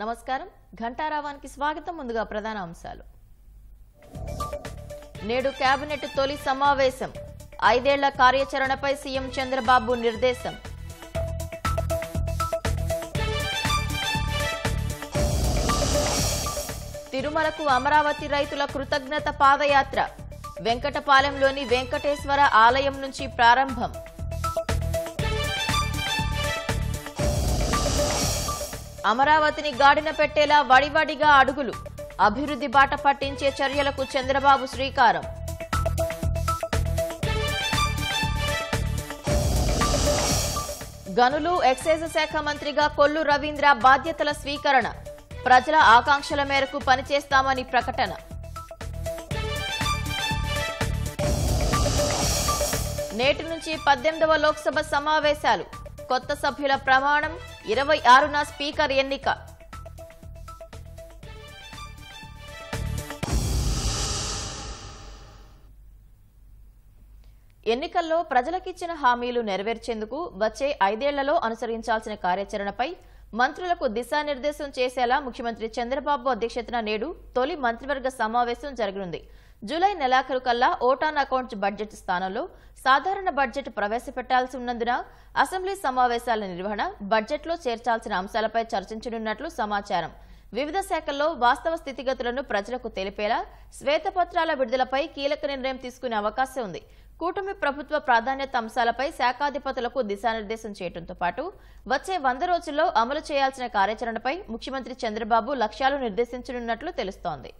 నమస్కారం ఘంటారావానికి స్వాగతం ముందుగా ప్రధాన అంశాలు నేడు కేబినెట్ తొలి సమావేశం ఐదేళ్ల కార్యాచరణపై సీఎం చంద్రబాబు నిర్దేశం తిరుమలకు అమరావతి రైతుల కృతజ్ఞత పాదయాత్ర వెంకటపాలెంలోని వెంకటేశ్వర ఆలయం నుంచి ప్రారంభం అమరావతిని గాడిన పెట్టేలా వడివడిగా అడుగులు అభివృద్ధి బాట పట్టించే చర్యలకు చంద్రబాబు శ్రీకారం గనులు ఎక్సైజ్ శాఖ మంత్రిగా కొల్లు రవీంద్ర బాధ్యతల స్వీకరణ ప్రజల ఆకాంక్షల మేరకు పనిచేస్తామని ప్రకటన నేటి నుంచి పద్దెనిమిదవ లోక్సభ సమావేశాలు కొత్త సభ్యుల ప్రమాణం ఇరవై ఆరున స్పీకర్ ఎన్నిక ఎన్నికల్లో ప్రజలకిచ్చిన హామీలు నెరవేర్చేందుకు వచ్చే ఐదేళ్లలో అనుసరించాల్సిన కార్యాచరణపై మంత్రులకు దిశానిర్దేశం చేసేలా ముఖ్యమంత్రి చంద్రబాబు అధ్యక్షతన నేడు తొలి మంత్రివర్గ సమావేశం జరగనుంది జూలై నెలాఖరు కల్లా ఓటాన్ అకౌంట్స్ బడ్జెట్ స్థానంలో సాధారణ బడ్జెట్ ప్రవేశపెట్టాల్సి ఉన్నందున అసెంబ్లీ సమావేశాల నిర్వహణ బడ్జెట్లో చేర్చాల్సిన అంశాలపై చర్చించనున్నట్లు సమాచారం వివిధ శాఖల్లో వాస్తవ స్థితిగతులను ప్రజలకు తెలిపేలా శ్వేతపత్రాల విడుదలపై కీలక నిర్ణయం తీసుకునే అవకాశం ఉంది కూటమి ప్రభుత్వ ప్రాధాన్యత అంశాలపై శాఖాధిపతులకు దిశానిర్దేశం చేయడంతో పాటు వచ్చే వంద రోజుల్లో అమలు చేయాల్సిన కార్యాచరణపై ముఖ్యమంత్రి చంద్రబాబు లక్ష్యాలు నిర్దేశించనున్నట్లు తెలుస్తోంది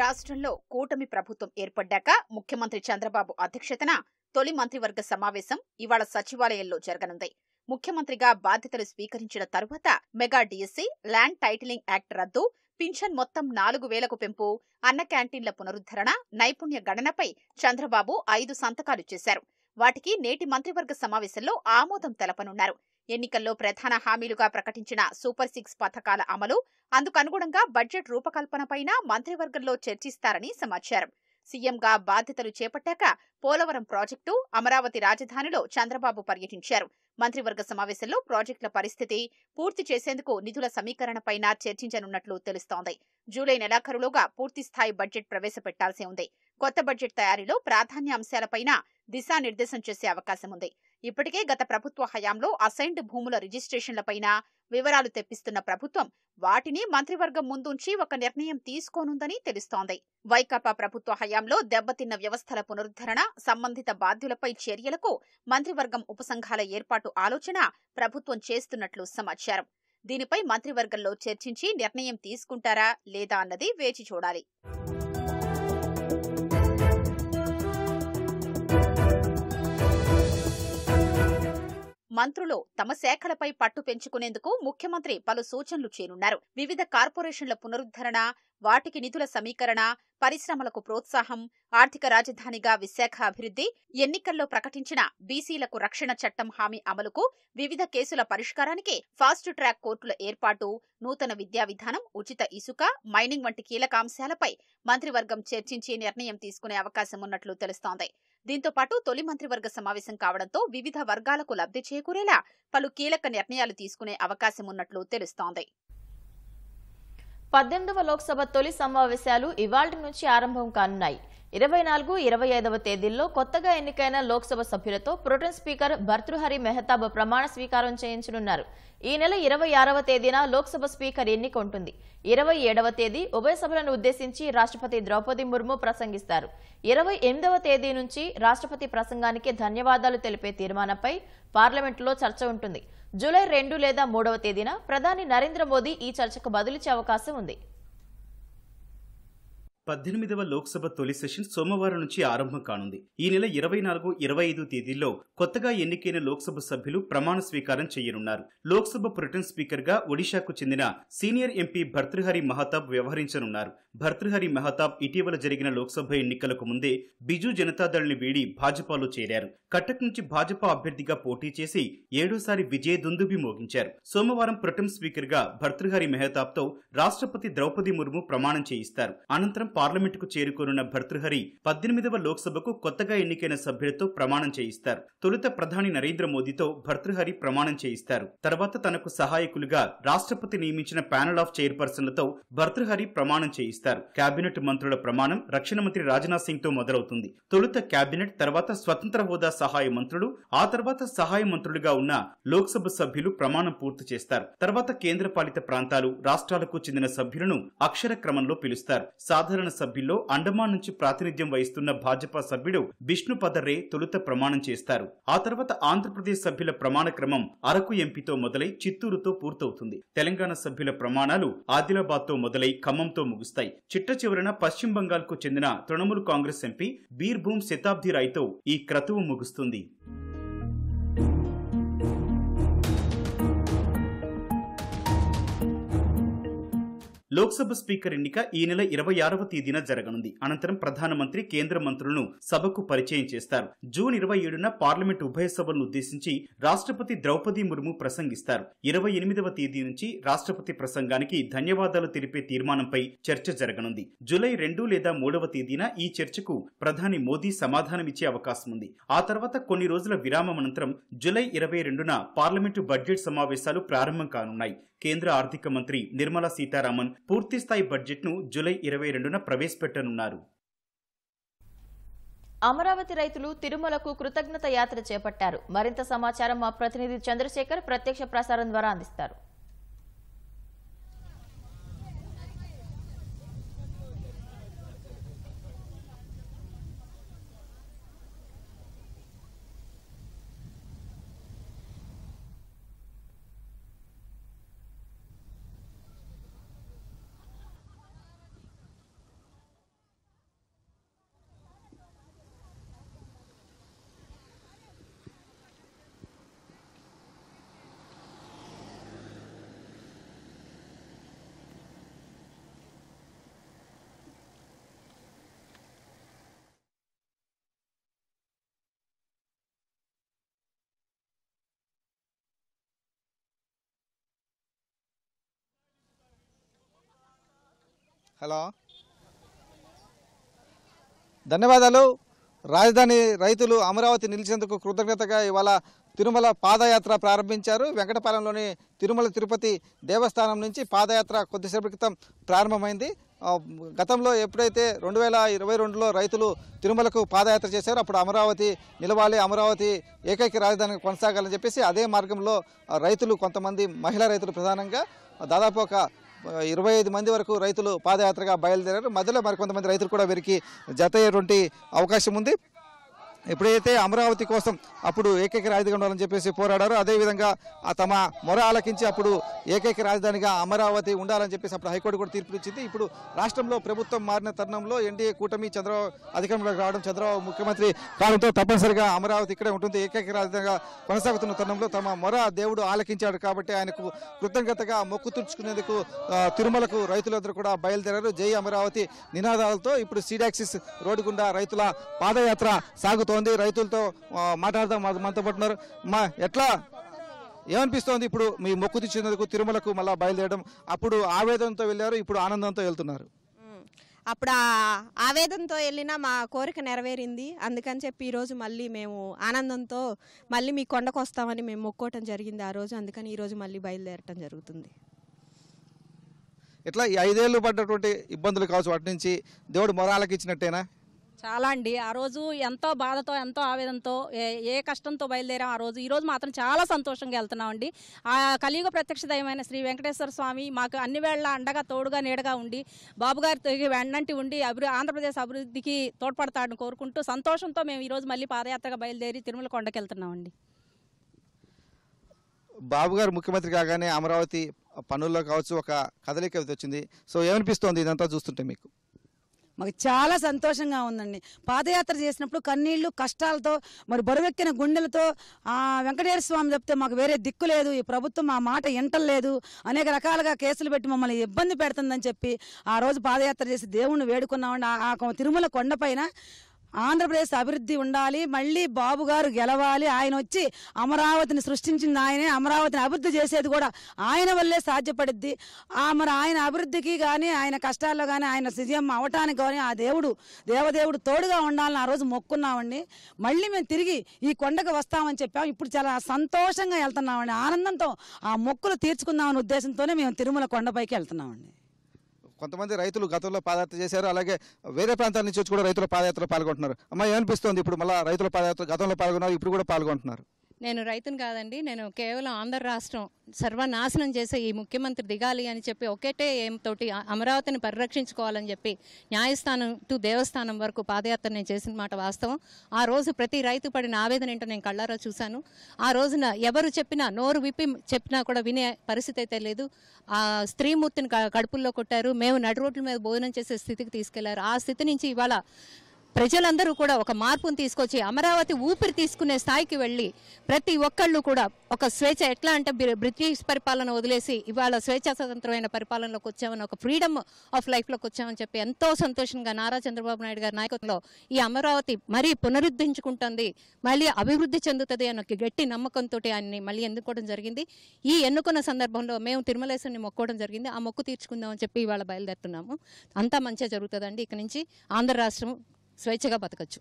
రాష్ట్రంలో కూటమి ప్రభుత్వం ఏర్పడ్డాక ముఖ్యమంత్రి చంద్రబాబు అధ్యక్షతన తొలి మంత్రివర్గ సమావేశం ఇవాళ సచివాలయంలో జరగనుంది ముఖ్యమంత్రిగా బాధ్యతలు స్వీకరించిన తరువాత mega DSC land titling act రద్దు పింఛన్ మొత్తం నాలుగు వేలకు పెంపు అన్న క్యాంటీన్ల పునరుద్ధరణ నైపుణ్య గణనపై చంద్రబాబు ఐదు సంతకాలు చేశారు వాటికి నేటి మంత్రివర్గ సమావేశంలో ఆమోదం తెలపనున్నారు ఎన్నికల్లో ప్రధాన హామీలుగా ప్రకటించిన సూపర్ సిక్స్ పథకాల అమలు అందుకనుగుణంగా బడ్జెట్ రూపకల్పనపైన మంత్రివర్గంలో చర్చిస్తారని సమాచారం సీఎంగా బాధ్యతలు చేపట్టాక పోలవరం ప్రాజెక్టు అమరావతి రాజధానిలో చంద్రబాబు పర్యటించారు మంత్రివర్గ సమావేశంలో ప్రాజెక్టుల పరిస్థితి పూర్తి చేసేందుకు నిధుల సమీకరణపై చర్చించనున్నట్లు తెలుస్తోంది జూలై నెలాఖరులోగా పూర్తిస్థాయి బడ్జెట్ ప్రవేశపెట్టాల్సి ఉంది కొత్త బడ్జెట్ తయారీలో ప్రాధాన్య అంశాలపైన దిశానిర్దేశం చేసే అవకాశం ఉంది ఇప్పటికే గత ప్రభుత్వ హయాంలో అసైన్డ్ భూముల రిజిస్ట్రేషన్లపైన వివరాలు తెప్పిస్తున్న ప్రభుత్వం వాటిని మంత్రివర్గం ముందుంచి ఒక నిర్ణయం తీసుకోనుందని తెలుస్తోంది వైకాపా ప్రభుత్వ హయాంలో దెబ్బతిన్న వ్యవస్థల పునరుద్ధరణ సంబంధిత బాధ్యులపై చర్యలకు మంత్రివర్గం ఉపసంఘాల ఏర్పాటు ఆలోచన ప్రభుత్వం చేస్తున్నట్లు సమాచారం దీనిపై మంత్రివర్గంలో చర్చించి నిర్ణయం తీసుకుంటారా లేదా అన్నది వేచి చూడాలి మంత్రులు తమ శాఖలపై పట్టు పెంచుకునేందుకు ముఖ్యమంత్రి పలు సూచనలు చేరున్నారు వివిధ కార్పొరేషన్ల పునరుద్ధరణ వాటికి నిధుల సమీకరణ పరిశ్రమలకు ప్రోత్సాహం ఆర్థిక రాజధానిగా విశాఖ అభివృద్ధి ఎన్నికల్లో ప్రకటించిన బీసీలకు రక్షణ చట్టం హామీ అమలుకు వివిధ కేసుల పరిష్కారానికి ఫాస్ట్ ట్రాక్ కోర్టుల ఏర్పాటు నూతన విద్యా విధానం ఉచిత ఇసుక మైనింగ్ వంటి కీలక అంశాలపై మంత్రివర్గం చర్చించి నిర్ణయం తీసుకునే అవకాశం ఉన్నట్లు తెలుస్తోంది దీంతో పాటు తొలి మంత్రివర్గ సమావేశం కావడంతో వివిధ వర్గాలకు లబ్ధి చేకూరేలా పలు కీలక నిర్ణయాలు తీసుకునే అవకాశం ఉన్నట్లు తెలుస్తోంది పద్దెనిమిదవ లోక్సభ తొలి సమావేశాలు ఇవాళ నుంచి ఆరంభం కానున్నాయి ఇరవై నాలుగు ఇరవై ఐదవ తేదీల్లో కొత్తగా ఎన్నికైన లోక్సభ సభ్యులతో ప్రొటెన్ స్పీకర్ భర్తృహరి మెహతాబ్ ప్రమాణ స్వీకారం చేయించనున్నారు ఈ నెల ఇరవై ఆరవ తేదీన లోక్సభ స్పీకర్ ఎన్నిక ఉంటుంది ఇరవై ఏడవ తేదీ ఉభయ సభలను ఉద్దేశించి రాష్ట్రపతి ద్రౌపది ముర్ము ప్రసంగిస్తారు ఇరవై ఎనిమిదవ తేదీ నుంచి రాష్ట్రపతి ప్రసంగానికి ధన్యవాదాలు తెలిపే తీర్మానంపై పార్లమెంటులో చర్చ ఉంటుంది జూలై రెండు లేదా మూడవ తేదీన ప్రధాని నరేంద్ర మోదీ ఈ చర్చకు బదులిచ్చే అవకాశం ఉంది పద్దెనిమిదవ లోక్సభ తొలి సెషన్ సోమవారం నుంచి ఆరంభం కానుంది ఈ నెల ఇరవై నాలుగు ఇరవై ఐదు తేదీల్లో కొత్తగా ఎన్నికైన లోక్సభ సభ్యులు ప్రమాణ స్వీకారం చేయనున్నారు లోక్సభ ప్రొటెన్ స్పీకర్ గా ఒడిశాకు చెందిన సీనియర్ ఎంపీ భర్తృహరి మహతాబ్ వ్యవహరించనున్నారు భర్తృహరి మహతాబ్ ఇటీవల జరిగిన లోక్సభ ఎన్నికలకు ముందే బిజు జనతాదళ్ని వీడి భాజపాలో చేరారు కటక్ నుంచి భాజపా అభ్యర్థిగా పోటీ చేసి ఏడోసారి విజయ దుందుబి మోగించారు సోమవారం ప్రొటెం స్పీకర్ గా భర్తృహరి తో రాష్ట్రపతి ద్రౌపది ముర్ము ప్రమాణం చేయిస్తారు అనంతరం పార్లమెంటుకు చేరుకోనున్న భర్తృహరి పద్దెనిమిదవ లోక్సభకు కొత్తగా ఎన్నికైన సభ్యులతో ప్రమాణం చేయిస్తారు తొలుత ప్రధాని నరేంద్ర మోదీతో భర్తృహరి ప్రమాణం చేయిస్తారు తర్వాత తనకు సహాయకులుగా రాష్ట్రపతి నియమించిన ప్యానల్ ఆఫ్ చైర్పర్సన్లతో భర్తృహరి ప్రమాణం చేయిస్తారు కేబినెట్ మంత్రుల ప్రమాణం రక్షణ మంత్రి రాజ్నాథ్ సింగ్ తో మొదలవుతుంది తొలుత కేబినెట్ తర్వాత స్వతంత్ర హోదా సహాయ మంత్రులు ఆ తర్వాత సహాయ మంత్రులుగా ఉన్న లోక్సభ సభ్యులు ప్రమాణం పూర్తి చేస్తారు తర్వాత కేంద్రపాలిత ప్రాంతాలు రాష్ట్రాలకు చెందిన సభ్యులను అక్షర క్రమంలో పిలుస్తారు సాధారణ శాసన సభ్యుల్లో అండమాన్ నుంచి ప్రాతినిధ్యం వహిస్తున్న భాజపా సభ్యుడు బిష్ణుపద రే తొలుత ప్రమాణం చేస్తారు ఆ తర్వాత ఆంధ్రప్రదేశ్ సభ్యుల ప్రమాణ క్రమం అరకు ఎంపీతో మొదలై చిత్తూరుతో పూర్తవుతుంది తెలంగాణ సభ్యుల ప్రమాణాలు ఆదిలాబాద్తో మొదలై ఖమ్మంతో ముగుస్తాయి చిట్ట చివరన పశ్చిమ బెంగాల్కు చెందిన తృణమూల్ కాంగ్రెస్ ఎంపీ బీర్భూమ్ శతాబ్ది రాయ్తో ఈ క్రతువు ముగుస్తుంది లోక్సభ స్పీకర్ ఎన్నిక ఈ నెల ఇరవై ఆరవ తేదీన జరగనుంది అనంతరం ప్రధానమంత్రి కేంద్ర మంత్రులను సభకు పరిచయం చేస్తారు జూన్ ఇరవై ఏడున పార్లమెంట్ ఉభయ సభలను ఉద్దేశించి రాష్ట్రపతి ద్రౌపది ముర్ము ప్రసంగిస్తారు ఇరవై ఎనిమిదవ తేదీ నుంచి రాష్ట్రపతి ప్రసంగానికి ధన్యవాదాలు తెలిపే తీర్మానంపై చర్చ జరగనుంది జూలై రెండు లేదా మూడవ తేదీన ఈ చర్చకు ప్రధాని మోదీ సమాధానమిచ్చే అవకాశం ఉంది ఆ తర్వాత కొన్ని రోజుల విరామం అనంతరం జులై ఇరవై రెండున పార్లమెంటు బడ్జెట్ సమావేశాలు ప్రారంభం కానున్నాయి కేంద్ర ఆర్థిక మంత్రి నిర్మలా సీతారామన్ పూర్తిస్థాయి బడ్జెట్ను జూలై ఇరవై రెండున ప్రవేశపెట్టనున్నారు అమరావతి రైతులు తిరుమలకు కృతజ్ఞత యాత్ర చేపట్టారు మరింత సమాచారం మా ప్రతినిధి చంద్రశేఖర్ ప్రత్యక్ష ప్రసారం ద్వారా అందిస్తారు హలో ధన్యవాదాలు రాజధాని రైతులు అమరావతి నిలిచేందుకు కృతజ్ఞతగా ఇవాళ తిరుమల పాదయాత్ర ప్రారంభించారు వెంకటపాలెంలోని తిరుమల తిరుపతి దేవస్థానం నుంచి పాదయాత్ర కొద్దిసేపటి క్రితం ప్రారంభమైంది గతంలో ఎప్పుడైతే రెండు వేల ఇరవై రెండులో రైతులు తిరుమలకు పాదయాత్ర చేశారో అప్పుడు అమరావతి నిలవాలి అమరావతి ఏకైక రాజధాని కొనసాగాలని చెప్పేసి అదే మార్గంలో రైతులు కొంతమంది మహిళా రైతులు ప్రధానంగా దాదాపు ఒక ఇరవై ఐదు మంది వరకు రైతులు పాదయాత్రగా బయలుదేరారు మధ్యలో మరికొంతమంది రైతులు కూడా వీరికి జత అయ్యేటువంటి అవకాశం ఉంది ఎప్పుడైతే అమరావతి కోసం అప్పుడు ఏకైక రాజధాని ఉండాలని చెప్పేసి పోరాడారు అదేవిధంగా తమ మొర ఆలకించి అప్పుడు ఏకైక రాజధానిగా అమరావతి ఉండాలని చెప్పేసి అప్పుడు హైకోర్టు కూడా ఇచ్చింది ఇప్పుడు రాష్ట్రంలో ప్రభుత్వం మారిన తరుణంలో ఎన్డీఏ కూటమి చంద్రబాబు అధికారంలోకి రావడం చంద్రబాబు ముఖ్యమంత్రి కావడంతో తప్పనిసరిగా అమరావతి ఇక్కడే ఉంటుంది ఏకైక రాజధానిగా కొనసాగుతున్న తరుణంలో తమ మొర దేవుడు ఆలకించాడు కాబట్టి ఆయనకు కృతజ్ఞతగా మొక్కు తుడుచుకునేందుకు తిరుమలకు రైతులందరూ కూడా బయలుదేరారు జై అమరావతి నినాదాలతో ఇప్పుడు సీడాక్సిస్ రోడ్డు గుండా రైతుల పాదయాత్ర సాగుతుంది కొనసాగుతోంది రైతులతో మాట్లాడదాం మనతో పట్టున్నారు మా ఎట్లా ఏమనిపిస్తోంది ఇప్పుడు మీ మొక్కు తెచ్చినందుకు తిరుమలకు మళ్ళీ బయలుదేరడం అప్పుడు ఆవేదనతో వెళ్ళారు ఇప్పుడు ఆనందంతో వెళ్తున్నారు అప్పుడు ఆవేదంతో వెళ్ళిన మా కోరిక నెరవేరింది అందుకని చెప్పి ఈరోజు మళ్ళీ మేము ఆనందంతో మళ్ళీ మీ కొండకు వస్తామని మేము మొక్కోవటం జరిగింది ఆ రోజు అందుకని ఈరోజు మళ్ళీ బయలుదేరటం జరుగుతుంది ఇట్లా ఈ ఐదేళ్ళు పడ్డటువంటి ఇబ్బందులు కావచ్చు వాటి నుంచి దేవుడు మొరాలకి ఇచ్చినట్టేనా చాలా అండి ఆ రోజు ఎంతో బాధతో ఎంతో ఆవేదనతో ఏ కష్టంతో బయలుదేరాం ఆ రోజు ఈ రోజు మాత్రం చాలా సంతోషంగా వెళ్తున్నాం అండి ఆ కలియుగ ప్రత్యక్ష దయమైన శ్రీ వెంకటేశ్వర స్వామి మాకు అన్ని వేళ్ళ అండగా తోడుగా నీడగా ఉండి బాబుగారితో వెన్నంటి ఉండి అభివృద్ధి ఆంధ్రప్రదేశ్ అభివృద్ధికి తోడ్పడతాడని కోరుకుంటూ సంతోషంతో మేము ఈరోజు మళ్ళీ పాదయాత్రగా బయలుదేరి తిరుమల కొండకి వెళ్తున్నామండి బాబుగారు ముఖ్యమంత్రి కాగానే అమరావతి పనుల్లో కావచ్చు ఒక కదలిక వచ్చింది సో ఏమనిపిస్తోంది ఇదంతా చూస్తుంటే మీకు మాకు చాలా సంతోషంగా ఉందండి పాదయాత్ర చేసినప్పుడు కన్నీళ్లు కష్టాలతో మరి బరువెక్కిన గుండెలతో ఆ వెంకటేశ్వర స్వామి చెప్తే మాకు వేరే దిక్కు లేదు ఈ ప్రభుత్వం మా మాట ఎంటలేదు అనేక రకాలుగా కేసులు పెట్టి మమ్మల్ని ఇబ్బంది పెడుతుందని చెప్పి ఆ రోజు పాదయాత్ర చేసి దేవుణ్ణి వేడుకున్నామండి ఆ తిరుమల కొండపైన ఆంధ్రప్రదేశ్ అభివృద్ధి ఉండాలి మళ్ళీ బాబు గారు గెలవాలి ఆయన వచ్చి అమరావతిని సృష్టించింది ఆయనే అమరావతిని అభివృద్ధి చేసేది కూడా ఆయన వల్లే సాధ్యపడిద్ది ఆ మరి ఆయన అభివృద్ధికి కానీ ఆయన కష్టాల్లో కానీ ఆయన సిజం అవటానికి కానీ ఆ దేవుడు దేవదేవుడు తోడుగా ఉండాలని ఆ రోజు మొక్కున్నామండి మళ్ళీ మేము తిరిగి ఈ కొండకు వస్తామని చెప్పాం ఇప్పుడు చాలా సంతోషంగా వెళ్తున్నామండి ఆనందంతో ఆ మొక్కులు తీర్చుకుందామనే ఉద్దేశంతోనే మేము తిరుమల కొండపైకి వెళ్తున్నామండి కొంతమంది రైతులు గతంలో పాదయాత్ర చేశారు అలాగే వేరే ప్రాంతాల నుంచి వచ్చి కూడా రైతుల పాదయాత్రలో పాల్గొంటున్నారు అమ్మాయి ఏమనిపిస్తుంది ఇప్పుడు మళ్ళీ రైతుల పాదయాత్ర గతంలో పాల్గొన్నారు ఇప్పుడు కూడా పాల్గొంటున్నారు నేను రైతును కాదండి నేను కేవలం ఆంధ్ర రాష్ట్రం సర్వనాశనం చేసే ఈ ముఖ్యమంత్రి దిగాలి అని చెప్పి ఒకటే తోటి అమరావతిని పరిరక్షించుకోవాలని చెప్పి న్యాయస్థానం టు దేవస్థానం వరకు పాదయాత్ర నేను చేసిన మాట వాస్తవం ఆ రోజు ప్రతి రైతు పడిన ఆవేదన ఏంటో నేను కళ్ళారా చూశాను ఆ రోజున ఎవరు చెప్పినా నోరు విప్పి చెప్పినా కూడా వినే పరిస్థితి అయితే లేదు ఆ స్త్రీమూర్తిని కడుపుల్లో కొట్టారు మేము నడు రోడ్ల మీద భోజనం చేసే స్థితికి తీసుకెళ్లారు ఆ స్థితి నుంచి ఇవాళ ప్రజలందరూ కూడా ఒక మార్పును తీసుకొచ్చి అమరావతి ఊపిరి తీసుకునే స్థాయికి వెళ్ళి ప్రతి ఒక్కళ్ళు కూడా ఒక స్వేచ్ఛ ఎట్లా అంటే బ్రిటిష్ పరిపాలన వదిలేసి ఇవాళ స్వేచ్ఛ స్వతంత్రమైన పరిపాలనలోకి వచ్చామని ఒక ఫ్రీడమ్ ఆఫ్ లైఫ్లోకి వచ్చామని చెప్పి ఎంతో సంతోషంగా నారా చంద్రబాబు నాయుడు గారి నాయకత్వంలో ఈ అమరావతి మరీ పునరుద్ధరించుకుంటుంది మళ్ళీ అభివృద్ధి చెందుతుంది అని ఒక గట్టి నమ్మకంతో ఆయన్ని మళ్ళీ ఎన్నుకోవడం జరిగింది ఈ ఎన్నుకున్న సందర్భంలో మేము తిరుమలేశ్వరిని మొక్కోవడం జరిగింది ఆ మొక్కు తీర్చుకుందామని చెప్పి ఇవాళ బయలుదేరుతున్నాము అంతా మంచిగా జరుగుతుందండి ఇక నుంచి ఆంధ్ర రాష్ట్రం స్వేచ్ఛగా బతకచ్చు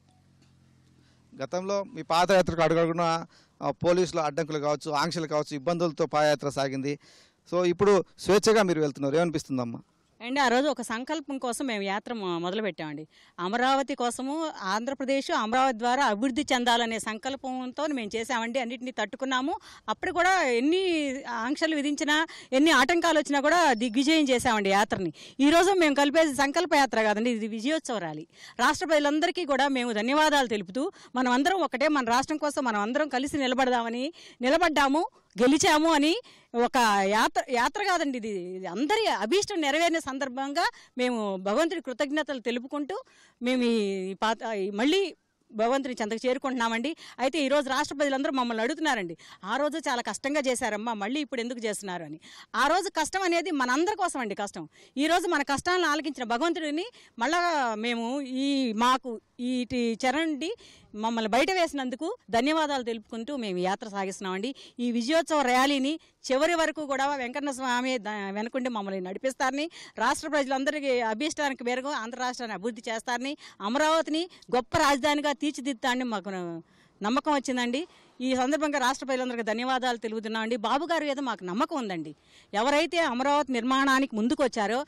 గతంలో మీ పాదయాత్రకు అడుగడుగున పోలీసులు అడ్డంకులు కావచ్చు ఆంక్షలు కావచ్చు ఇబ్బందులతో పాదయాత్ర సాగింది సో ఇప్పుడు స్వేచ్ఛగా మీరు వెళ్తున్నారు ఏమనిపిస్తుందమ్మా అండ్ ఆ రోజు ఒక సంకల్పం కోసం మేము యాత్ర మొదలుపెట్టామండి అమరావతి కోసము ఆంధ్రప్రదేశ్ అమరావతి ద్వారా అభివృద్ధి చెందాలనే సంకల్పంతో మేము చేసామండి అన్నింటినీ తట్టుకున్నాము అప్పుడు కూడా ఎన్ని ఆంక్షలు విధించినా ఎన్ని ఆటంకాలు వచ్చినా కూడా దిగ్విజయం చేసామండి యాత్రని ఈరోజు మేము కలిపేది సంకల్ప యాత్ర కాదండి ఇది విజయోత్సవ ర్యాలీ రాష్ట్ర ప్రజలందరికీ కూడా మేము ధన్యవాదాలు తెలుపుతూ మనం అందరం ఒకటే మన రాష్ట్రం కోసం మనం అందరం కలిసి నిలబడదామని నిలబడ్డాము గెలిచాము అని ఒక యాత్ర యాత్ర కాదండి ఇది అందరి అభీష్టం నెరవేరిన సందర్భంగా మేము భగవంతుడి కృతజ్ఞతలు తెలుపుకుంటూ మేము ఈ పాత మళ్ళీ భగవంతుని చెంతకు చేరుకుంటున్నామండి అయితే ఈరోజు రాష్ట్ర ప్రజలందరూ మమ్మల్ని అడుగుతున్నారండి ఆ రోజు చాలా కష్టంగా చేశారమ్మా మళ్ళీ ఇప్పుడు ఎందుకు చేస్తున్నారు అని ఆ రోజు కష్టం అనేది మనందరి కోసం అండి కష్టం ఈరోజు మన కష్టాలను ఆలకించిన భగవంతుడిని మళ్ళా మేము ఈ మాకు ఈ చరణ్ మమ్మల్ని బయట వేసినందుకు ధన్యవాదాలు తెలుపుకుంటూ మేము యాత్ర సాగిస్తున్నామండి ఈ విజయోత్సవ ర్యాలీని చివరి వరకు కూడా వెంకన్న స్వామి వెనుకుండి మమ్మల్ని నడిపిస్తారని రాష్ట్ర ప్రజలందరికీ అభిష్టానికి మేరకు ఆంధ్ర రాష్ట్రాన్ని అభివృద్ధి చేస్తారని అమరావతిని గొప్ప రాజధానిగా తీర్చిదిద్దాన్ని మాకు నమ్మకం వచ్చిందండి ఈ సందర్భంగా రాష్ట్ర ప్రజలందరికీ ధన్యవాదాలు తెలుగుతున్నామండి బాబు గారి మీద మాకు నమ్మకం ఉందండి ఎవరైతే అమరావతి నిర్మాణానికి ముందుకొచ్చారో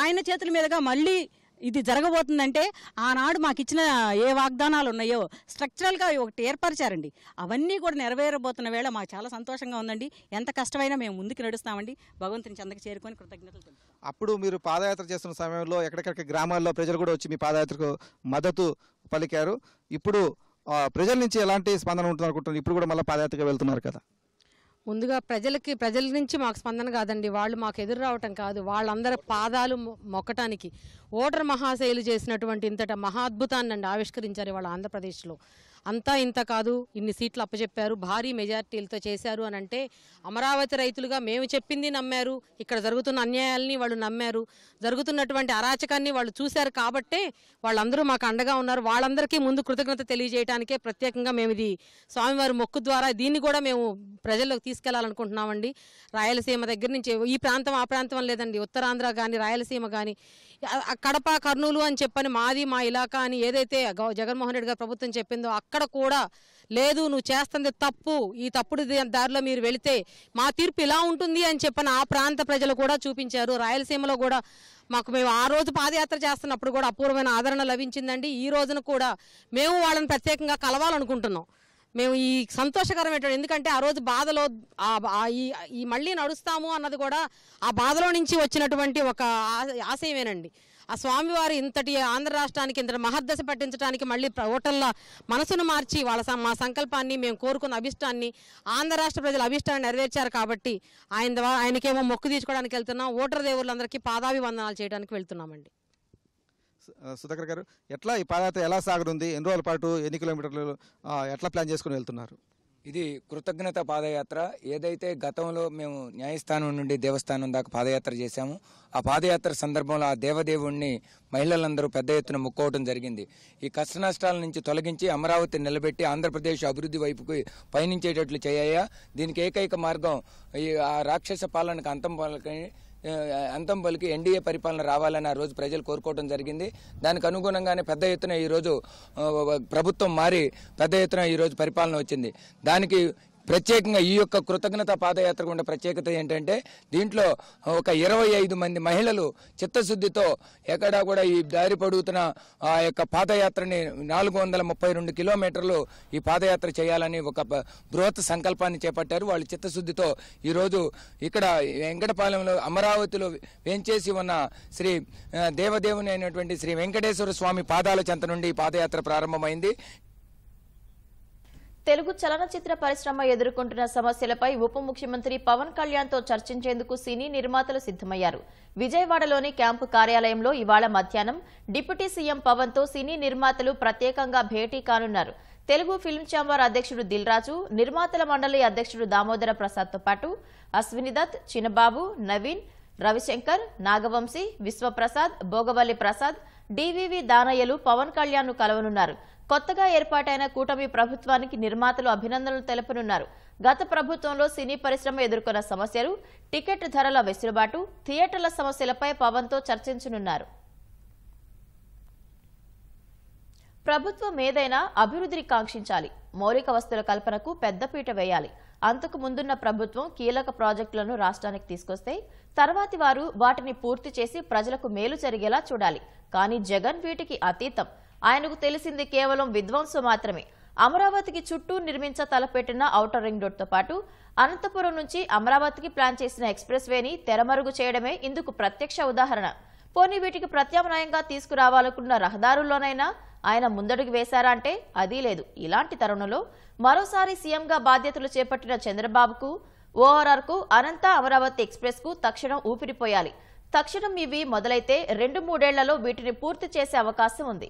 ఆయన చేతుల మీదుగా మళ్ళీ ఇది జరగబోతుందంటే ఆనాడు మాకు ఇచ్చిన ఏ వాగ్దానాలు ఉన్నాయో స్ట్రక్చరల్గా ఒకటి ఏర్పరిచారండి అవన్నీ కూడా నెరవేరబోతున్న వేళ మాకు చాలా సంతోషంగా ఉందండి ఎంత కష్టమైనా మేము ముందుకు నడుస్తామండి భగవంతుని చెందకు చేరుకొని కృతజ్ఞతలు అప్పుడు మీరు పాదయాత్ర చేస్తున్న సమయంలో ఎక్కడెక్కడ గ్రామాల్లో ప్రజలు కూడా వచ్చి మీ పాదయాత్రకు మద్దతు పలికారు ఇప్పుడు ప్రజల నుంచి ఎలాంటి స్పందన ఉంటుంది అనుకుంటున్నారు ఇప్పుడు కూడా మళ్ళీ పాదయాత్రగా వెళ్తున్నారు కదా ముందుగా ప్రజలకి ప్రజల నుంచి మాకు స్పందన కాదండి వాళ్ళు మాకు ఎదురు రావటం కాదు వాళ్ళందరి పాదాలు మొక్కటానికి ఓటర్ మహాశైలు చేసినటువంటి ఇంతట మహాద్భుతాన్ని ఆవిష్కరించారు వాళ్ళ ఆంధ్రప్రదేశ్లో అంతా ఇంత కాదు ఇన్ని సీట్లు అప్పచెప్పారు భారీ మెజార్టీలతో చేశారు అని అంటే అమరావతి రైతులుగా మేము చెప్పింది నమ్మారు ఇక్కడ జరుగుతున్న అన్యాయాల్ని వాళ్ళు నమ్మారు జరుగుతున్నటువంటి అరాచకాన్ని వాళ్ళు చూశారు కాబట్టే వాళ్ళందరూ మాకు అండగా ఉన్నారు వాళ్ళందరికీ ముందు కృతజ్ఞత తెలియజేయడానికే ప్రత్యేకంగా మేము ఇది స్వామివారి మొక్కు ద్వారా దీన్ని కూడా మేము ప్రజల్లోకి తీసుకెళ్లాలనుకుంటున్నామండి రాయలసీమ దగ్గర నుంచి ఈ ప్రాంతం ఆ ప్రాంతం లేదండి ఉత్తరాంధ్ర కానీ రాయలసీమ కానీ కడప కర్నూలు అని చెప్పని మాది మా ఇలాకా అని ఏదైతే జగన్మోహన్ రెడ్డి గారు ప్రభుత్వం చెప్పిందో ఎక్కడ కూడా లేదు నువ్వు చేస్తుంది తప్పు ఈ తప్పుడు దారిలో మీరు వెళితే మా తీర్పు ఇలా ఉంటుంది అని చెప్పిన ఆ ప్రాంత ప్రజలు కూడా చూపించారు రాయలసీమలో కూడా మాకు మేము ఆ రోజు పాదయాత్ర చేస్తున్నప్పుడు కూడా అపూర్వమైన ఆదరణ లభించిందండి ఈ రోజున కూడా మేము వాళ్ళని ప్రత్యేకంగా కలవాలనుకుంటున్నాం మేము ఈ సంతోషకరమైనటువంటి ఎందుకంటే ఆ రోజు బాధలో ఈ మళ్ళీ నడుస్తాము అన్నది కూడా ఆ బాధలో నుంచి వచ్చినటువంటి ఒక ఆశయమేనండి ఆ స్వామివారు ఇంతటి ఆంధ్ర రాష్ట్రానికి ఇంతటి మహర్దశ పట్టించడానికి మళ్ళీ ఓటర్ల మనసును మార్చి వాళ్ళ మా సంకల్పాన్ని మేము కోరుకున్న అభిష్టాన్ని ఆంధ్ర రాష్ట్ర ప్రజల అభిష్టాన్ని నెరవేర్చారు కాబట్టి ఆయన ఆయనకేమో మొక్కు తీసుకోవడానికి వెళ్తున్నాం ఓటర్ దేవుళ్ళందరికీ పాదాభివందనాలు చేయడానికి వెళ్తున్నామండి సుధాకర్ గారు ఎట్లా ఈ పాదయాత్ర ఎలా సాగుతుంది ఎన్ని రోజుల పాటు ఎన్ని కిలోమీటర్లు ఎట్లా ప్లాన్ చేసుకుని వెళ్తున్నారు ఇది కృతజ్ఞత పాదయాత్ర ఏదైతే గతంలో మేము న్యాయస్థానం నుండి దేవస్థానం దాకా పాదయాత్ర చేశాము ఆ పాదయాత్ర సందర్భంలో ఆ దేవదేవుణ్ణి మహిళలందరూ పెద్ద ఎత్తున ముక్కోవడం జరిగింది ఈ కష్ట నష్టాల నుంచి తొలగించి అమరావతి నిలబెట్టి ఆంధ్రప్రదేశ్ అభివృద్ధి వైపుకి పయనించేటట్లు చేయ దీనికి ఏకైక మార్గం ఈ ఆ రాక్షస పాలనకు అంతం పాలకని అంతం పలికి ఎన్డీఏ పరిపాలన రావాలని ఆ రోజు ప్రజలు కోరుకోవడం జరిగింది దానికి అనుగుణంగానే పెద్ద ఎత్తున ఈరోజు ప్రభుత్వం మారి పెద్ద ఎత్తున ఈరోజు పరిపాలన వచ్చింది దానికి ప్రత్యేకంగా ఈ యొక్క కృతజ్ఞత పాదయాత్రకు ఉండే ప్రత్యేకత ఏంటంటే దీంట్లో ఒక ఇరవై ఐదు మంది మహిళలు చిత్తశుద్ధితో ఎక్కడా కూడా ఈ దారి పడుగుతున్న ఆ యొక్క పాదయాత్రని నాలుగు వందల ముప్పై రెండు కిలోమీటర్లు ఈ పాదయాత్ర చేయాలని ఒక బృహత్ సంకల్పాన్ని చేపట్టారు వాళ్ళు చిత్తశుద్ధితో ఈరోజు ఇక్కడ వెంకటపాలెంలో అమరావతిలో వేంచేసి ఉన్న శ్రీ దేవదేవుని అయినటువంటి శ్రీ వెంకటేశ్వర స్వామి పాదాల చెంత నుండి ఈ పాదయాత్ర ప్రారంభమైంది తెలుగు చలనచిత్ర పరిశ్రమ ఎదుర్కొంటున్న సమస్యలపై ఉప ముఖ్యమంత్రి పవన్ కళ్యాణ్తో చర్చించేందుకు సినీ నిర్మాతలు సిద్దమయ్యారు విజయవాడలోని క్యాంపు కార్యాలయంలో ఇవాళ మధ్యాహ్నం డిప్యూటీ సీఎం పవన్తో సినీ నిర్మాతలు ప్రత్యేకంగా భేటీ కానున్నారు తెలుగు ఫిల్మ్ ఛాంబర్ అధ్యక్షుడు దిల్రాజు నిర్మాతల మండలి అధ్యక్షుడు దామోదర ప్రసాద్తో పాటు అశ్వినిదత్ చిన్నబాబు నవీన్ రవిశంకర్ నాగవంశీ విశ్వప్రసాద్ భోగవల్లి ప్రసాద్ డివివి దానయ్యలు పవన్ కళ్యాణ్ను కలవనున్నారు కొత్తగా ఏర్పాటైన కూటమి ప్రభుత్వానికి నిర్మాతలు అభినందనలు తెలపనున్నారు గత ప్రభుత్వంలో సినీ పరిశ్రమ ఎదుర్కొన్న సమస్యలు టికెట్ ధరల వెసులుబాటు థియేటర్ల సమస్యలపై పవన్తో చర్చించనున్నారు ప్రభుత్వం ఏదైనా అభివృద్ధిని కాంక్షించాలి మౌలిక వస్తువుల కల్పనకు పెద్దపీట వేయాలి అంతకు ముందున్న ప్రభుత్వం కీలక ప్రాజెక్టులను రాష్ట్రానికి తీసుకొస్తే తర్వాతి వారు వాటిని పూర్తి చేసి ప్రజలకు మేలు జరిగేలా చూడాలి కానీ జగన్ వీటికి అతీతం ఆయనకు తెలిసింది కేవలం విధ్వంసం మాత్రమే అమరావతికి చుట్టూ నిర్మించ తలపెట్టిన ఔటర్ రింగ్ రోడ్తో పాటు అనంతపురం నుంచి అమరావతికి ప్లాన్ చేసిన ఎక్స్ప్రెస్ వేని తెరమరుగు చేయడమే ఇందుకు ప్రత్యక్ష ఉదాహరణ పోనీ వీటికి ప్రత్యామ్నాయంగా తీసుకురావాలనుకున్న రహదారుల్లోనైనా ఆయన ముందడుగు వేశారా అంటే అదీ లేదు ఇలాంటి తరుణంలో మరోసారి సీఎంగా బాధ్యతలు చేపట్టిన చంద్రబాబుకు ఓఆర్ఆర్కు అనంత అమరావతి ఎక్స్ప్రెస్కు తక్షణం ఊపిరిపోయాలి తక్షణం ఇవి మొదలైతే రెండు మూడేళ్లలో వీటిని పూర్తి చేసే అవకాశం ఉంది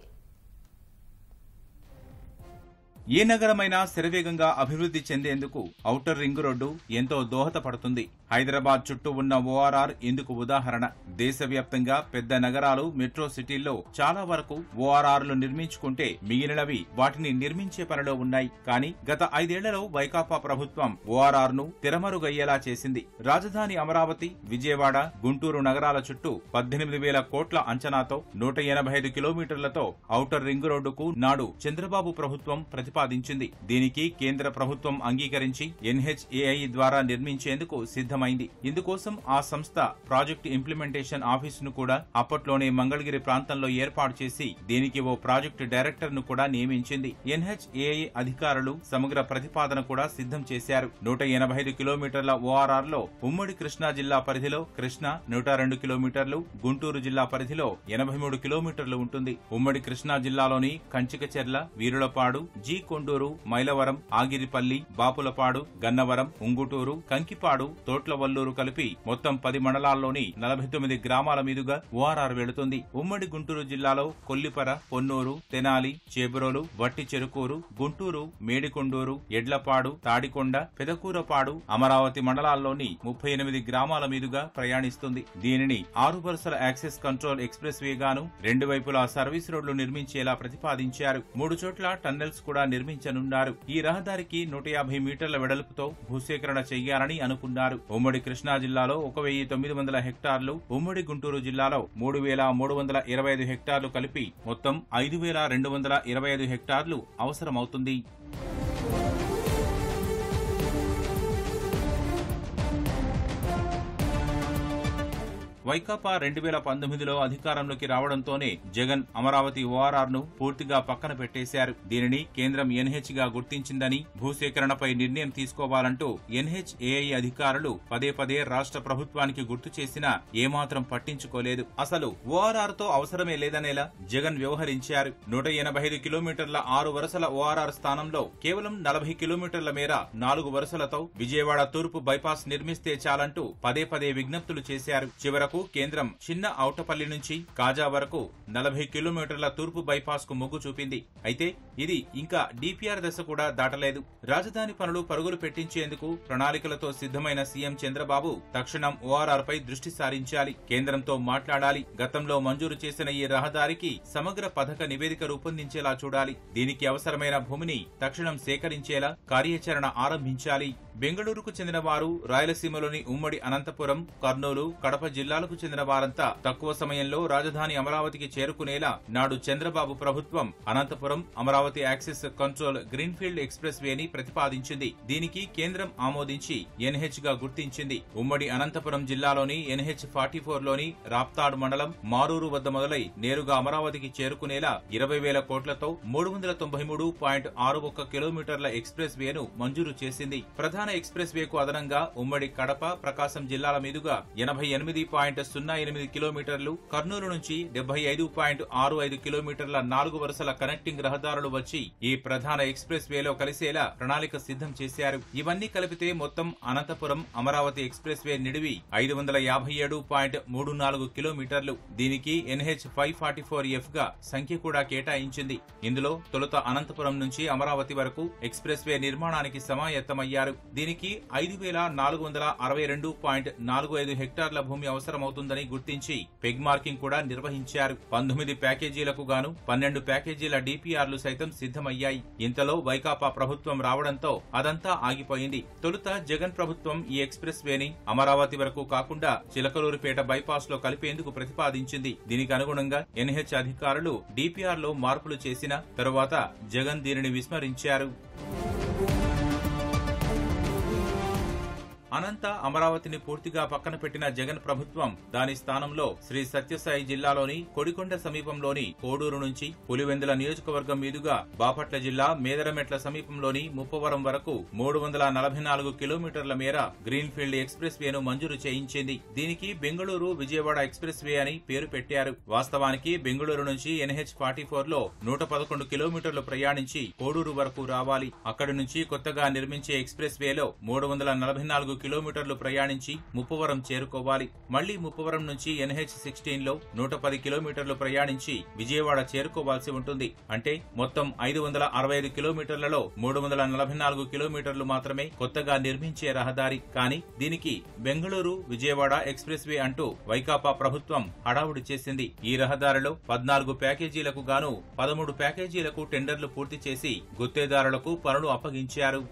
ఏ నగరమైనా శరవేగంగా అభివృద్ధి చెందేందుకు ఔటర్ రింగ్ రోడ్డు ఎంతో దోహదపడుతుంది హైదరాబాద్ చుట్టూ ఉన్న ఓఆర్ఆర్ ఇందుకు ఉదాహరణ దేశవ్యాప్తంగా పెద్ద నగరాలు మెట్రో సిటీల్లో చాలా వరకు ఓఆర్ఆర్లు నిర్మించుకుంటే మిగిలినవి వాటిని నిర్మించే పనిలో ఉన్నాయి కానీ గత ఐదేళ్లలో వైకాపా ప్రభుత్వం ఓఆర్ఆర్ ను తిరమరుగయ్యేలా చేసింది రాజధాని అమరావతి విజయవాడ గుంటూరు నగరాల చుట్టూ పద్దెనిమిది వేల కోట్ల అంచనాతో నూట ఎనభై ఐదు కిలోమీటర్లతో ఔటర్ రింగ్ రోడ్డుకు నాడు చంద్రబాబు ప్రభుత్వం ప్రతి ప్రతిపాదించింది దీనికి కేంద్ర ప్రభుత్వం అంగీకరించి ఎన్హెచ్ఏఐ ద్వారా నిర్మించేందుకు సిద్ధమైంది ఇందుకోసం ఆ సంస్థ ప్రాజెక్టు ఇంప్లిమెంటేషన్ ఆఫీసును కూడా అప్పట్లోనే మంగళగిరి ప్రాంతంలో ఏర్పాటు చేసి దీనికి ఓ ప్రాజెక్టు డైరెక్టర్ను కూడా నియమించింది ఎన్హెచ్ఏఐ అధికారులు సమగ్ర ప్రతిపాదన కూడా సిద్ధం చేశారు నూట ఎనభై ఐదు కిలోమీటర్ల ఓఆర్ఆర్ లో ఉమ్మడి కృష్ణా జిల్లా పరిధిలో కృష్ణ నూట రెండు కిలోమీటర్లు గుంటూరు జిల్లా పరిధిలో ఎనభై మూడు కిలోమీటర్లు ఉంటుంది ఉమ్మడి కృష్ణా జిల్లాలోని కంచికచెర్ల వీరులపాడు జీ కొండూరు మైలవరం ఆగిరిపల్లి బాపులపాడు గన్నవరం ఉంగుటూరు కంకిపాడు తోట్లవల్లూరు కలిపి మొత్తం పది మండలాల్లోని నలభై తొమ్మిది గ్రామాల మీదుగా ఓఆర్ఆర్ వెళుతుంది ఉమ్మడి గుంటూరు జిల్లాలో కొల్లిపర పొన్నూరు తెనాలి చేబ్రోలు వట్టి చెరుకూరు గుంటూరు మేడికొండూరు ఎడ్లపాడు తాడికొండ పెదకూరపాడు అమరావతి మండలాల్లోని ముప్పై ఎనిమిది గ్రామాల మీదుగా ప్రయాణిస్తుంది దీనిని ఆరు వరుసల యాక్సెస్ కంట్రోల్ ఎక్స్ప్రెస్ వేగాను రెండు వైపులా సర్వీస్ రోడ్లు నిర్మించేలా ప్రతిపాదించారు మూడు చోట్ల టన్నెల్స్ కూడా నిర్మించనున్నారు ఈ రహదారికి నూట యాభై మీటర్ల వెడల్పుతో భూసేకరణ చేయాలని అనుకున్నారు ఉమ్మడి కృష్ణా జిల్లాలో ఒక వెయ్యి తొమ్మిది వందల హెక్టార్లు ఉమ్మడి గుంటూరు జిల్లాలో మూడు వేల మూడు వందల ఇరవై ఐదు హెక్టార్లు కలిపి మొత్తం ఐదు వేల రెండు వందల ఇరవై ఐదు హెక్టార్లు అవసరమవుతుంది వైకాపా రెండు వేల పంతొమ్మిదిలో అధికారంలోకి రావడంతోనే జగన్ అమరావతి ఓఆర్ఆర్ ను పూర్తిగా పక్కన పెట్టేశారు దీనిని కేంద్రం ఎన్హెచ్ గా గుర్తించిందని భూసేకరణపై నిర్ణయం తీసుకోవాలంటూ ఏఐ అధికారులు పదే పదే రాష్ట్ర ప్రభుత్వానికి గుర్తు చేసినా ఏమాత్రం పట్టించుకోలేదు అసలు ఓఆర్ఆర్ తో అవసరమే లేదనేలా జగన్ వ్యవహరించారు నూట ఎనభై ఐదు కిలోమీటర్ల ఆరు వరుసల ఓఆర్ఆర్ స్థానంలో కేవలం నలభై కిలోమీటర్ల మేర నాలుగు వరుసలతో విజయవాడ తూర్పు బైపాస్ నిర్మిస్తే చాలంటూ పదే పదే విజ్ఞప్తులు చేశారు చివరకు మేరకు కేంద్రం చిన్న ఔటపల్లి నుంచి కాజా వరకు నలభై కిలోమీటర్ల తూర్పు బైపాస్ కు మొగ్గు చూపింది అయితే ఇది ఇంకా డిపిఆర్ దశ కూడా దాటలేదు రాజధాని పనులు పరుగులు పెట్టించేందుకు ప్రణాళికలతో సిద్ధమైన సీఎం చంద్రబాబు తక్షణం ఓఆర్ఆర్ పై దృష్టి సారించాలి కేంద్రంతో మాట్లాడాలి గతంలో మంజూరు చేసిన ఈ రహదారికి సమగ్ర పథక నివేదిక రూపొందించేలా చూడాలి దీనికి అవసరమైన భూమిని తక్షణం సేకరించేలా కార్యాచరణ ఆరంభించాలి బెంగళూరుకు చెందిన వారు రాయలసీమలోని ఉమ్మడి అనంతపురం కర్నూలు కడప జిల్లాలో జిల్లాలకు చెందిన వారంతా తక్కువ సమయంలో రాజధాని అమరావతికి చేరుకునేలా నాడు చంద్రబాబు ప్రభుత్వం Anantapur Amaravati access control greenfield ఎక్స్ప్రెస్ వేని ప్రతిపాదించింది దీనికి కేంద్రం ఆమోదించి ఎన్హెచ్ గా గుర్తించింది ఉమ్మడి అనంతపురం జిల్లాలోని ఎన్హెచ్ ఫార్టీ ఫోర్ లోని రాప్తాడ్ మండలం మారూరు వద్ద మొదలై నేరుగా అమరావతికి చేరుకునేలా ఇరవై వేల కోట్లతో మూడు వందల తొంభై మూడు పాయింట్ ఆరు ఒక్క కిలోమీటర్ల ఎక్స్ప్రెస్ వేను మంజూరు చేసింది ప్రధాన ఎక్స్ప్రెస్ వేకు అదనంగా ఉమ్మడి కడప ప్రకాశం జిల్లాల మీదుగా ఎనభై ఎనిమిది పాయింట్ పాయింట్ సున్నా ఎనిమిది కిలోమీటర్లు కర్నూలు నుంచి డెబ్బై ఐదు పాయింట్ ఆరు ఐదు కిలోమీటర్ల నాలుగు వరుసల కనెక్టింగ్ రహదారులు వచ్చి ఈ ప్రధాన ఎక్స్ప్రెస్ వేలో కలిసేలా ప్రణాళిక సిద్ధం చేశారు ఇవన్నీ కలిపితే మొత్తం అనంతపురం అమరావతి ఎక్స్ప్రెస్ వే నిడివి ఐదు వందల యాభై ఏడు పాయింట్ మూడు నాలుగు కిలోమీటర్లు దీనికి NH five forty four F గా సంఖ్య కూడా కేటాయించింది ఇందులో తొలుత అనంతపురం నుంచి అమరావతి వరకు ఎక్స్ప్రెస్ వే నిర్మాణానికి సమాయత్తమయ్యారు దీనికి ఐదు వేల నాలుగు వందల అరవై రెండు పాయింట్ నాలుగు ఐదు హెక్టార్ల భూమి అవసరం అవసరమవుతుందని గుర్తించి పెగ్ మార్కింగ్ కూడా నిర్వహించారు పంతొమ్మిది ప్యాకేజీలకు గాను పన్నెండు ప్యాకేజీల డిపిఆర్లు సైతం సిద్దమయ్యాయి ఇంతలో వైకాపా ప్రభుత్వం రావడంతో అదంతా ఆగిపోయింది తొలుత జగన్ ప్రభుత్వం ఈ ఎక్స్ప్రెస్ వేని అమరావతి వరకు కాకుండా చిలకలూరుపేట బైపాస్ లో కలిపేందుకు ప్రతిపాదించింది దీనికి అనుగుణంగా ఎన్హెచ్ అధికారులు డీపీఆర్లో మార్పులు చేసిన తరువాత జగన్ దీనిని విస్మరించారు అనంత అమరావతిని పూర్తిగా పక్కన పెట్టిన జగన్ ప్రభుత్వం దాని స్థానంలో శ్రీ సత్యసాయి జిల్లాలోని కొడికొండ సమీపంలోని కోడూరు నుంచి పులివెందుల నియోజకవర్గం మీదుగా బాపట్ల జిల్లా మేదరమెట్ల సమీపంలోని ముప్పవరం వరకు మూడు వందల నలభై నాలుగు కిలోమీటర్ల మేర గ్రీన్ఫీల్డ్ ఎక్స్ప్రెస్ వేను మంజూరు చేయించింది దీనికి బెంగళూరు విజయవాడ ఎక్స్ప్రెస్ వే అని పేరు పెట్టారు వాస్తవానికి బెంగళూరు నుంచి ఎన్హెచ్ ఫార్టీ ఫోర్ లో నూట పదకొండు కిలోమీటర్లు ప్రయాణించి కోడూరు వరకు రావాలి అక్కడి నుంచి కొత్తగా నిర్మించే ఎక్స్ప్రెస్ వేలో మూడు వందల నలభై నాలుగు కిలోమీటర్లు ప్రయాణించి ముప్పవరం చేరుకోవాలి మళ్లీ ముప్పవరం నుంచి ఎన్హెచ్ సిక్స్టీన్లో నూట పది కిలోమీటర్లు ప్రయాణించి విజయవాడ చేరుకోవాల్సి ఉంటుంది అంటే మొత్తం ఐదు వందల అరవై ఐదు కిలోమీటర్లలో మూడు వందల నలభై నాలుగు కిలోమీటర్లు మాత్రమే కొత్తగా నిర్మించే రహదారి కానీ దీనికి బెంగళూరు విజయవాడ ఎక్స్ప్రెస్ వే అంటూ వైకాపా ప్రభుత్వం హడావుడి చేసింది ఈ రహదారిలో పద్నాలుగు ప్యాకేజీలకు గాను పదమూడు ప్యాకేజీలకు టెండర్లు పూర్తి చేసి గుత్తేదారులకు పనులు అప్పగించారు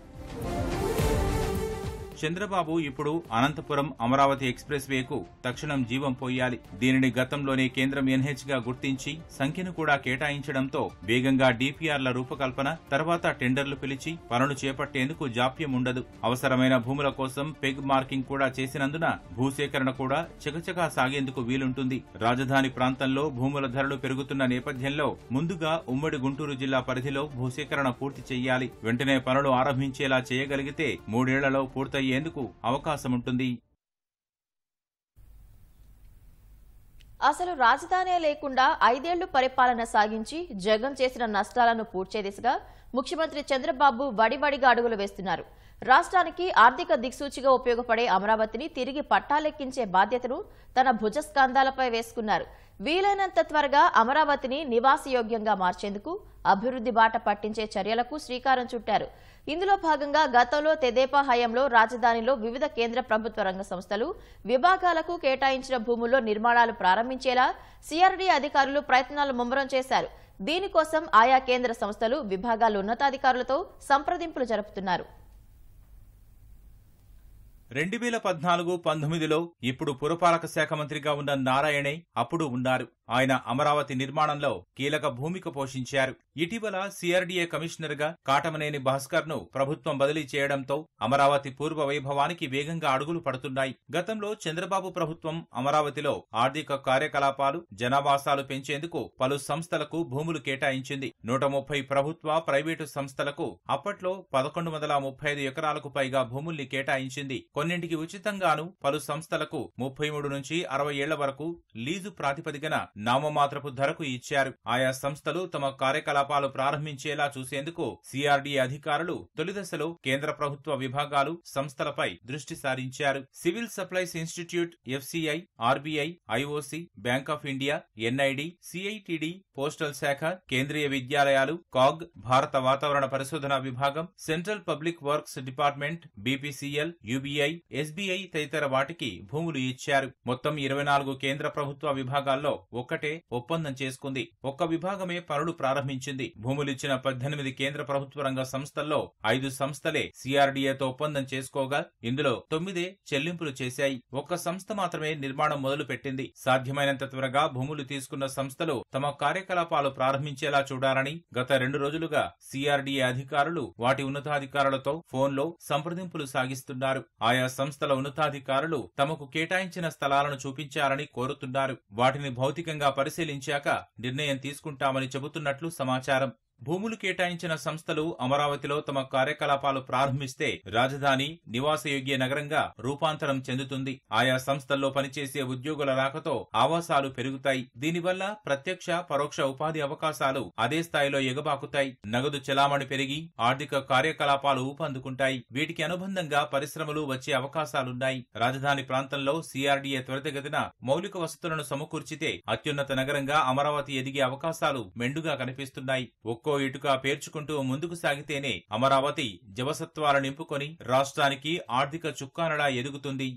చంద్రబాబు ఇప్పుడు అనంతపురం అమరావతి ఎక్స్ప్రెస్ వేకు తక్షణం జీవం పోయాలి దీనిని గతంలోనే కేంద్రం ఎన్హెచ్ గా గుర్తించి సంఖ్యను కూడా కేటాయించడంతో వేగంగా డిపిఆర్ల రూపకల్పన తర్వాత టెండర్లు పిలిచి పనులు చేపట్టేందుకు జాప్యం ఉండదు అవసరమైన భూముల కోసం పెగ్ మార్కింగ్ కూడా చేసినందున భూసేకరణ కూడా చకచకా సాగేందుకు వీలుంటుంది రాజధాని ప్రాంతంలో భూముల ధరలు పెరుగుతున్న నేపథ్యంలో ముందుగా ఉమ్మడి గుంటూరు జిల్లా పరిధిలో భూసేకరణ పూర్తి చేయాలి వెంటనే పనులు ఆరంభించేలా చేయగలిగితే మూడేళ్లలో పూర్తయ్యే ఎందుకు ఉంటుంది అసలు రాజధానే లేకుండా ఐదేళ్లు పరిపాలన సాగించి జగన్ చేసిన నష్టాలను పూడ్చే దిశగా ముఖ్యమంత్రి చంద్రబాబు వడివడిగా అడుగులు వేస్తున్నారు రాష్ట్రానికి ఆర్థిక దిక్సూచిగా ఉపయోగపడే అమరావతిని తిరిగి పట్టాలెక్కించే బాధ్యతను తన భుజస్కంధాలపై వేసుకున్నారు వీలైనంత త్వరగా అమరావతిని నివాసయోగ్యంగా మార్చేందుకు అభివృద్ధి బాట పట్టించే చర్యలకు శ్రీకారం చుట్టారు ఇందులో భాగంగా గతంలో తెదేపా హయాంలో రాజధానిలో వివిధ కేంద్ర ప్రభుత్వ రంగ సంస్థలు విభాగాలకు కేటాయించిన భూముల్లో నిర్మాణాలు ప్రారంభించేలా సిఆర్డీ అధికారులు ప్రయత్నాలు ముమ్మరం చేశారు దీనికోసం ఆయా కేంద్ర సంస్థలు విభాగాల ఉన్నతాధికారులతో సంప్రదింపులు జరుపుతున్నారు రెండు వేల పద్నాలుగు పంతొమ్మిదిలో ఇప్పుడు పురపాలక శాఖ మంత్రిగా ఉన్న నారాయణే అప్పుడు ఉన్నారు ఆయన అమరావతి నిర్మాణంలో కీలక భూమిక పోషించారు ఇటీవల సిఆర్డీఏ కమిషనర్గా కాటమనేని భాస్కర్ను ప్రభుత్వం బదిలీ చేయడంతో అమరావతి పూర్వ వైభవానికి వేగంగా అడుగులు పడుతున్నాయి గతంలో చంద్రబాబు ప్రభుత్వం అమరావతిలో ఆర్థిక కార్యకలాపాలు జనావాసాలు పెంచేందుకు పలు సంస్థలకు భూములు కేటాయించింది నూట ముప్పై ప్రభుత్వ ప్రైవేటు సంస్థలకు అప్పట్లో పదకొండు వందల ముప్పై ఐదు ఎకరాలకు పైగా భూముల్ని కేటాయించింది కొన్నింటికి ఉచితంగాను పలు సంస్థలకు ముప్పై మూడు నుంచి అరవై ఏళ్ల వరకు లీజు ప్రాతిపదికన నామమాత్రపు ధరకు ఇచ్చారు ఆయా సంస్థలు తమ కార్యకలాపాలు ప్రారంభించేలా చూసేందుకు సిఆర్డి అధికారులు తొలిదశలో కేంద్ర ప్రభుత్వ విభాగాలు సంస్థలపై దృష్టి సారించారు civil supplies institute FCI RBI IOC bank of India NID CITD postal శాఖ కేంద్రీయ విద్యాలయాలు కాగ్ భారత వాతావరణ పరిశోధన విభాగం central public works department BPCL UBI SBI తదితర వాటికి భూములు ఇచ్చారు మొత్తం ఇరవై నాలుగు కేంద్ర ప్రభుత్వ విభాగాల్లో ఒక్కటే ఒప్పందం చేసుకుంది ఒక్క విభాగమే పనులు ప్రారంభించింది భూములిచ్చిన పద్దెనిమిది కేంద్ర ప్రభుత్వ రంగ సంస్థల్లో ఐదు సంస్థలే సిఆర్డీఏతో ఒప్పందం చేసుకోగా ఇందులో తొమ్మిదే చెల్లింపులు చేశాయి ఒక్క సంస్థ మాత్రమే నిర్మాణం మొదలు పెట్టింది సాధ్యమైనంత త్వరగా భూములు తీసుకున్న సంస్థలు తమ కార్యకలాపాలు ప్రారంభించేలా చూడాలని గత రెండు రోజులుగా సిఆర్డీఏ అధికారులు వాటి ఉన్నతాధికారులతో ఫోన్లో సంప్రదింపులు సాగిస్తున్నారు ఆయా సంస్థల ఉన్నతాధికారులు తమకు కేటాయించిన స్థలాలను చూపించాలని కోరుతున్నారు వాటిని భౌతిక సుదీర్ఘంగా పరిశీలించాక నిర్ణయం తీసుకుంటామని చెబుతున్నట్లు సమాచారం భూములు కేటాయించిన సంస్థలు అమరావతిలో తమ కార్యకలాపాలు ప్రారంభిస్తే రాజధాని నివాసయోగ్య నగరంగా రూపాంతరం చెందుతుంది ఆయా సంస్థల్లో పనిచేసే ఉద్యోగుల రాకతో ఆవాసాలు పెరుగుతాయి దీనివల్ల ప్రత్యక్ష పరోక్ష ఉపాధి అవకాశాలు అదే స్థాయిలో ఎగబాకుతాయి నగదు చెలామణి పెరిగి ఆర్థిక కార్యకలాపాలు ఊపందుకుంటాయి వీటికి అనుబంధంగా పరిశ్రమలు వచ్చే అవకాశాలున్నాయి రాజధాని ప్రాంతంలో సీఆర్డీఏ త్వరితగతిన మౌలిక వసతులను సమకూర్చితే అత్యున్నత నగరంగా అమరావతి ఎదిగే అవకాశాలు మెండుగా కనిపిస్తున్నాయి ఒక్కో ఇటుకో ఇటుక పేర్చుకుంటూ ముందుకు సాగితేనే అమరావతి జవసత్వాల నింపుకొని రాష్ట్రానికి ఆర్థిక చుక్కానలా ఎదుగుతుంది